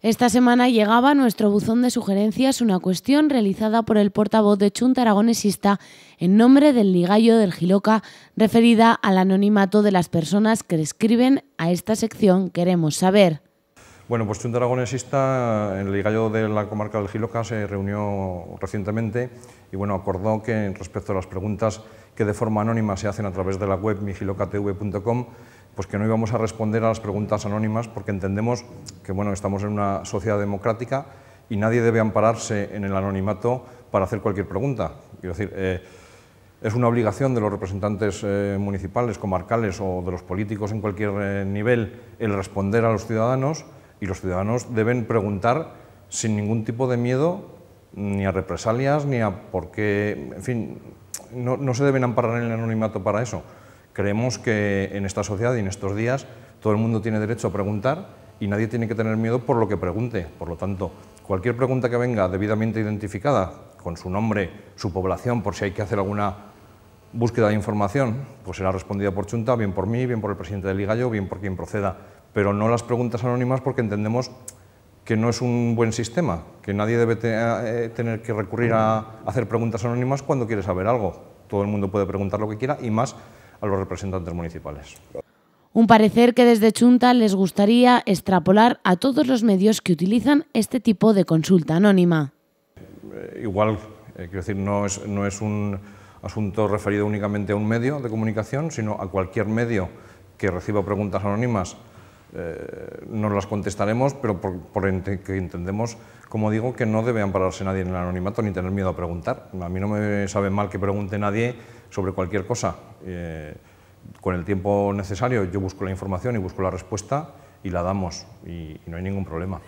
Esta semana llegaba a nuestro buzón de sugerencias una cuestión realizada por el portavoz de Chunta Aragonesista en nombre del Ligallo del Giloca, referida al anonimato de las personas que escriben a esta sección Queremos Saber. Bueno, pues Chunta Aragonesista, el Ligallo de la comarca del Giloca se reunió recientemente y bueno, acordó que respecto a las preguntas que de forma anónima se hacen a través de la web migilocatv.com, pues que no íbamos a responder a las preguntas anónimas porque entendemos que bueno, estamos en una sociedad democrática y nadie debe ampararse en el anonimato para hacer cualquier pregunta. Quiero decir, eh, es una obligación de los representantes eh, municipales, comarcales o de los políticos en cualquier eh, nivel el responder a los ciudadanos y los ciudadanos deben preguntar sin ningún tipo de miedo ni a represalias ni a por qué, en fin, no, no se deben amparar en el anonimato para eso. Creemos que en esta sociedad y en estos días todo el mundo tiene derecho a preguntar y nadie tiene que tener miedo por lo que pregunte. Por lo tanto, cualquier pregunta que venga debidamente identificada, con su nombre, su población, por si hay que hacer alguna búsqueda de información, pues será respondida por Chunta, bien por mí, bien por el presidente del Ligayo, bien por quien proceda. Pero no las preguntas anónimas porque entendemos que no es un buen sistema, que nadie debe eh, tener que recurrir a hacer preguntas anónimas cuando quiere saber algo. Todo el mundo puede preguntar lo que quiera y más a los representantes municipales. Un parecer que desde Chunta les gustaría extrapolar a todos los medios que utilizan este tipo de consulta anónima. Eh, igual, eh, quiero decir, no es, un asunto referido únicamente a un medio de comunicación, sino a cualquier medio que reciba preguntas anónimas. Eh, nos las contestaremos, pero por, que entendemos, como digo, que no debe ampararse nadie en el anonimato ni tener miedo a preguntar. A mí no me sabe mal que pregunte nadie sobre cualquier cosa con el tiempo necesario yo busco la información y busco la respuesta y la damos y, no hay ningún problema.